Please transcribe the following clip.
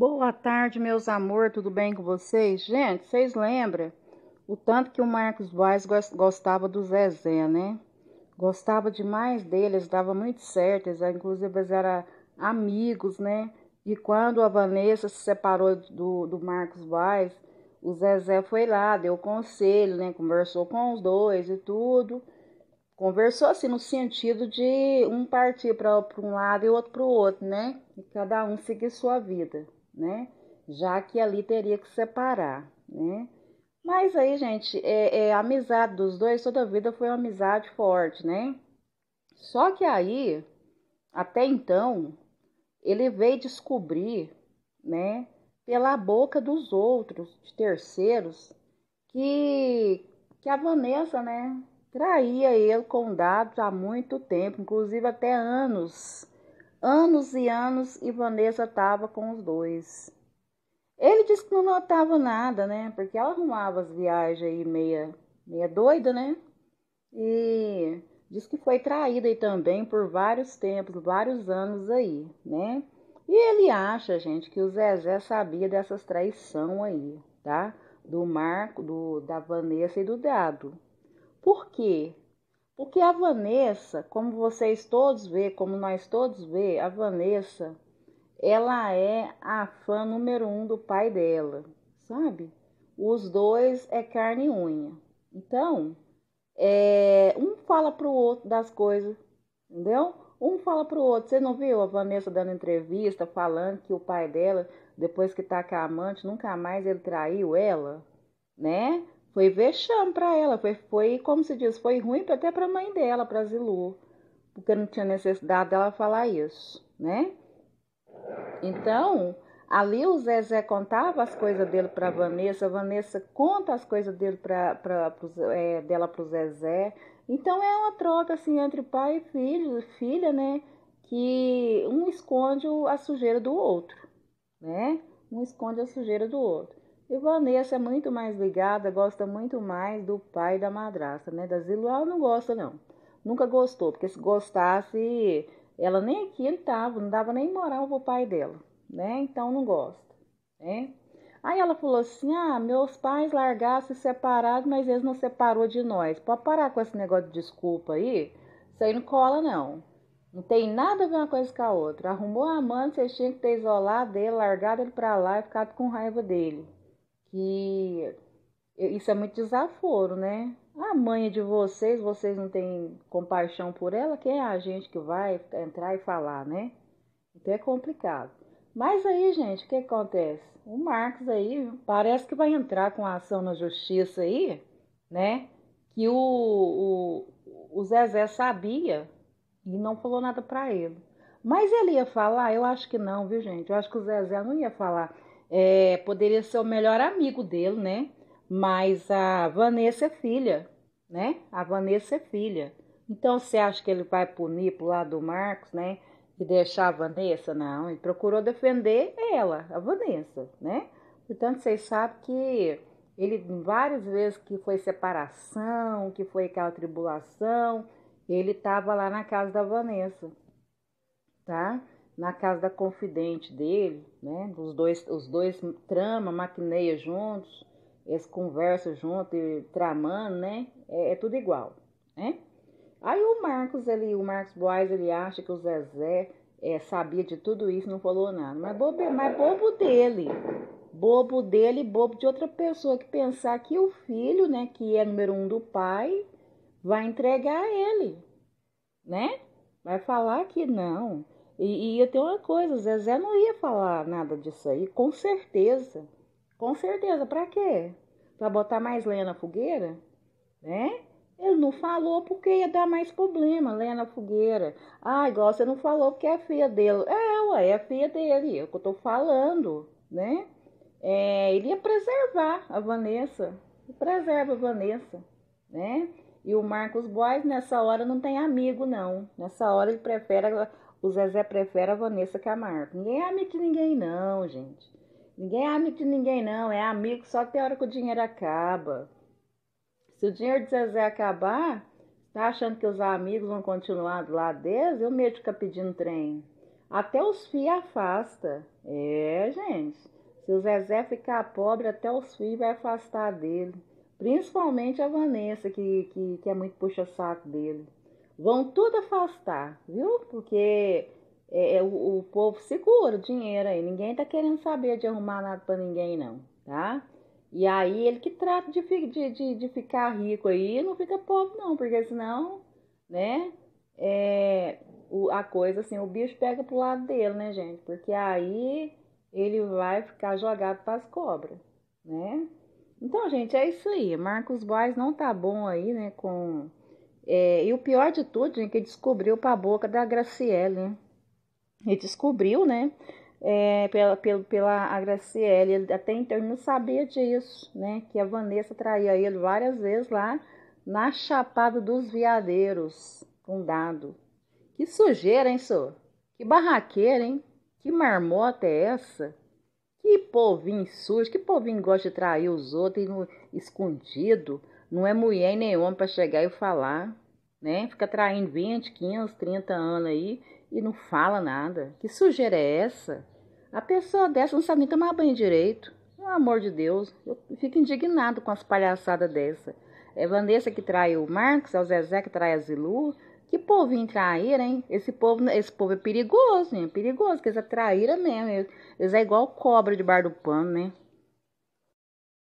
Boa tarde, meus amor, tudo bem com vocês? Gente, vocês lembram o tanto que o Marcos Vaz gostava do Zezé, né? Gostava demais deles, dava muito certo, eles, inclusive eles eram amigos, né? E quando a Vanessa se separou do, do Marcos Vaz, o Zezé foi lá, deu conselho, né? Conversou com os dois e tudo. Conversou assim no sentido de um partir para um lado e outro para o outro, né? E cada um seguir sua vida né? Já que ali teria que separar, né? Mas aí, gente, é, é, a amizade dos dois toda a vida foi uma amizade forte, né? Só que aí, até então, ele veio descobrir, né, pela boca dos outros, de terceiros, que, que a Vanessa, né, traía ele com dados há muito tempo, inclusive até anos Anos e anos e Vanessa estava com os dois. Ele disse que não notava nada, né? Porque ela arrumava as viagens aí meia, meia doida, né? E disse que foi traída aí também por vários tempos, vários anos aí, né? E ele acha, gente, que o Zezé sabia dessas traição aí, tá? Do Marco, do, da Vanessa e do Dado. Por quê? Porque a Vanessa, como vocês todos vê, como nós todos vê, a Vanessa, ela é a fã número um do pai dela, sabe? Os dois é carne e unha. Então, é, um fala pro outro das coisas, entendeu? Um fala pro outro. Você não viu a Vanessa dando entrevista falando que o pai dela, depois que tá com a amante, nunca mais ele traiu ela? Foi vexame para ela, foi, foi, como se diz, foi ruim até para a mãe dela, para Zilu, porque não tinha necessidade dela falar isso, né? Então, ali o Zezé contava as coisas dele para Vanessa, Vanessa conta as coisas dele pra, pra, pro, é, dela para o Zezé. Então, é uma troca assim entre pai e filho, filha, né? Que um esconde a sujeira do outro, né? Um esconde a sujeira do outro. E Vanessa é muito mais ligada, gosta muito mais do pai da madrasta, né? Da Ziluá não gosta, não. Nunca gostou, porque se gostasse, ela nem aqui ele tava, não dava nem moral pro pai dela, né? Então não gosta, né? Aí ela falou assim: ah, meus pais largaram, se separaram, mas eles não separou de nós. Pode parar com esse negócio de desculpa aí? Isso aí não cola, não. Não tem nada a ver uma coisa com a outra. Arrumou a amante, você tinha que ter isolado ele, largado ele pra lá e ficado com raiva dele que isso é muito desaforo, né? A mãe é de vocês, vocês não têm compaixão por ela, quem é a gente que vai entrar e falar, né? Então é complicado. Mas aí, gente, o que acontece? O Marcos aí parece que vai entrar com a ação na justiça aí, né? Que o, o, o Zezé sabia e não falou nada para ele. Mas ele ia falar? Eu acho que não, viu, gente? Eu acho que o Zezé não ia falar é, poderia ser o melhor amigo dele, né? Mas a Vanessa é filha, né? A Vanessa é filha. Então você acha que ele vai punir pro lado do Marcos, né? E deixar a Vanessa? Não, ele procurou defender ela, a Vanessa, né? Portanto, vocês sabem que ele várias vezes que foi separação, que foi aquela tribulação, ele tava lá na casa da Vanessa, tá? na casa da confidente dele, né? Os dois, os dois trama, maquineia juntos, eles conversam junto e tramando, né? É, é, tudo igual, né? Aí o Marcos, ele, o Marcos Boas, ele acha que o Zezé é, sabia de tudo isso, não falou nada. Mas bobo, mas bobo dele, bobo dele, bobo de outra pessoa que pensar que o filho, né, que é número um do pai, vai entregar ele, né? Vai falar que não. E, e eu tenho uma coisa, o Zezé não ia falar nada disso aí, com certeza. Com certeza, para quê? Para botar mais lenha na fogueira? Né? Ele não falou porque ia dar mais problema, lenha na fogueira. Ah, igual você não falou porque é a filha dele. É, ué, é a filha dele, é o que eu tô falando, né? É, ele ia preservar a Vanessa, preserva a Vanessa, né? E o Marcos Boys nessa hora não tem amigo, não. Nessa hora ele prefere o Zezé prefere a Vanessa Camargo. Ninguém é amigo de ninguém, não, gente. Ninguém é amigo de ninguém, não. É amigo só até a hora que o dinheiro acaba. Se o dinheiro de Zezé acabar, tá achando que os amigos vão continuar do lado deles? Eu de ficar pedindo trem. Até os filhos afasta. É, gente. Se o Zezé ficar pobre, até os filhos vai afastar dele. Principalmente a Vanessa, que, que, que é muito puxa-saco dele. Vão tudo afastar, viu? Porque é, é, o, o, povo segura o dinheiro aí. Ninguém tá querendo saber de arrumar nada para ninguém, não, tá? E aí ele que trata de, de, de, de, ficar rico aí, não fica pobre, não, porque senão, né? É, o, a coisa assim, o bicho pega pro lado dele, né, gente? Porque aí ele vai ficar jogado para as cobras, né? Então, gente, é isso aí. Marcos Boas não tá bom aí, né, com é, e o pior de tudo é que ele descobriu para a boca da Graciele. Ele descobriu, né? É, pela, pela, pela a Graciele, ele até então ele não sabia disso, né? Que a Vanessa traía ele várias vezes lá na Chapada dos Viadeiros, fundado. Que sujeira, hein, senhor? Que barraqueira, hein? Que marmota é essa? Que povinho sujo, que povinho gosta de trair os outros e no, escondido. Não é mulher nem homem para chegar e falar, né? Fica traindo 20, 15, 30 anos aí e não fala nada. Que sujeira é essa? A pessoa dessa não sabe nem tomar banho direito. Pelo amor de Deus, eu fico indignado com as palhaçadas dessa. É Vanessa que traiu o Marcos, é o Zezé que trai a Zilu. Que povinho traíra, hein? Esse povo, esse povo é perigoso, né? Perigoso, que eles é traíra mesmo. Eles é igual cobra de bar do pano, né?